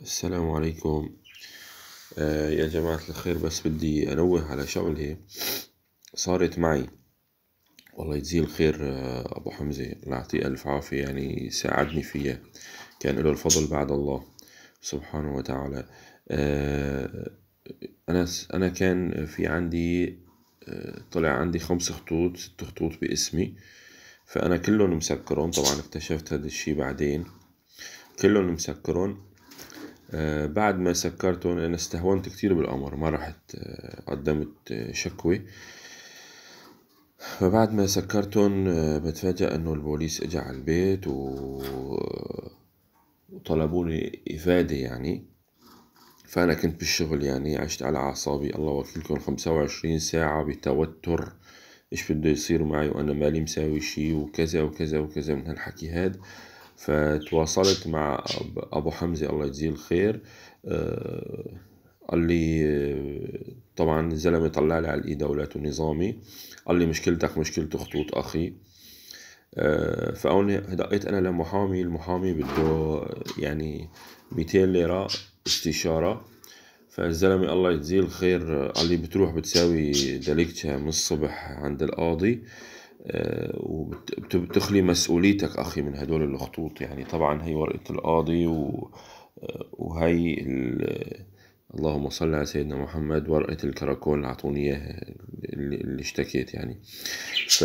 السلام عليكم آه يا جماعة الخير بس بدي أنوه على شغلة صارت معي والله يجزيه الخير آه أبو حمزة الله يعطيه ألف عافية يعني ساعدني فيها كان له الفضل بعد الله سبحانه وتعالى آه أنا أنا كان في عندي آه، طلع عندي خمس خطوط ست خطوط باسمي فأنا كلهم مسكرون طبعا اكتشفت هذا الشي بعدين كلهم مسكرون آه، بعد ما سكرتهم انا استهونت كتير بالأمر ما رحت آه، قدمت آه، شكوى فبعد ما سكرتهم بتفاجأ انه البوليس اجى على البيت و وطلبوني إفادة يعني فأنا كنت بالشغل يعني عشت على أعصابي الله وكيلكم خمسة وعشرين ساعة بتوتر إيش بده يصير معي وأنا مالي مساوي شي وكذا وكذا وكذا من هالحكي هاد فتواصلت مع ابو حمزه الله يجزيه الخير آه، قال لي آه، طبعا الزلمه طلع لي على الاي دولات ونظامي قال لي مشكلتك مشكله خطوط اخي آه، فأوني دقيت انا لمحامي المحامي بده يعني 200 ليره استشاره فالزلمة الله يجزيه الخير قال لي بتروح بتساوي دليكتها من الصبح عند القاضي آه، وبتخلي مسؤوليتك أخي من هدول الخطوط يعني طبعا هي ورقة القاضي و... آه، وهي ال... اللهم صل على سيدنا محمد ورقة الكراكون اللي أعطوني إياها اللي اشتكيت يعني ف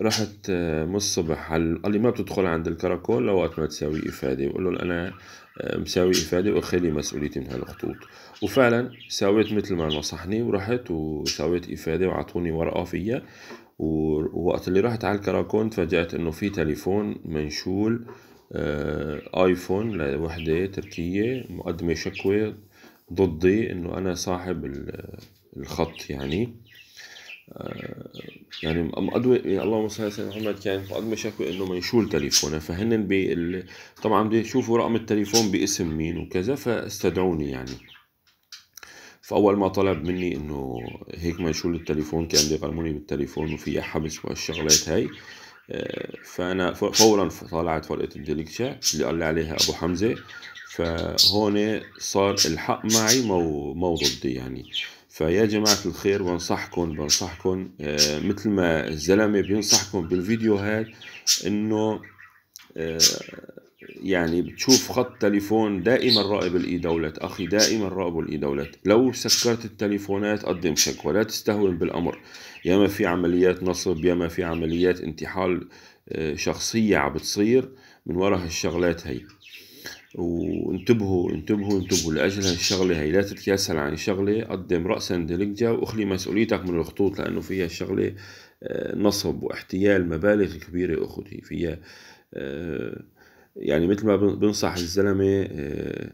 رحت آه، من الصبح قال لي ما بتدخل عند الكراكول لوقت ما تساوي افاده بقول له انا آه، مساوي افاده واخلي مسؤوليتي من هالخطوط وفعلا ساويت مثل ما نصحني ورحت وساويت افاده وعطوني ورقه فيها ووقت اللي رحت على الكراكون تفاجأت انه في تليفون منشول آه، ايفون لوحدة تركية مقدمة شكوى ضدي انه انا صاحب الخط يعني آه، يعني مقدمة يعني اللهم صل على سيدنا محمد كان مقدمة شكوى انه منشول تليفونه فهن بي طبعا بده يشوفوا رقم التليفون باسم مين وكذا فاستدعوني يعني فاول ما طلب مني انه هيك منشول التليفون كان بده يغرموني بالتليفون وفيها حبس والشغلات هاي آه، فانا فورا طلعت فرقة الدلكشا اللي قال لي عليها ابو حمزه فهون صار الحق معي مو مو ضدي يعني فيا جماعة الخير بنصحكم بنصحكم آه، مثل ما الزلمة بينصحكم بالفيديوهات انه آه، يعني بتشوف خط تليفون دائما راقب الاي اخي دائما رائب الاي لو سكرت التليفونات قدم شكوى لا تستهون بالامر ياما في عمليات نصب ياما في عمليات انتحال آه، شخصية عم بتصير من وراء هالشغلات هي وانتبهوا انتبهوا انتبهوا لأجل هالشغلة هي لا تتكاسل عن شغلة قدم رأسا دلجة واخلي مسؤوليتك من الخطوط لأنه فيها الشغلة آه، نصب واحتيال مبالغ كبيرة أخوتي فيها آه، يعني مثل ما بنصح الزلمة آه،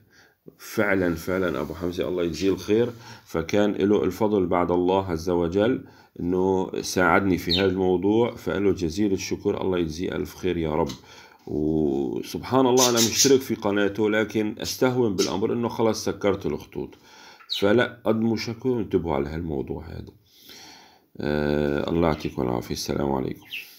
فعلا فعلا أبو حمزة الله يجزيه الخير فكان له الفضل بعد الله عز وجل أنه ساعدني في هذا الموضوع له جزيل الشكر الله يجزيه ألف خير يا رب وسبحان الله انا مشترك في قناته لكن استهون بالامر انه خلاص سكرت الخطوط فلا قد مشاكل انتبهوا على هالموضوع هذا آه الله يعطيكم العافيه السلام عليكم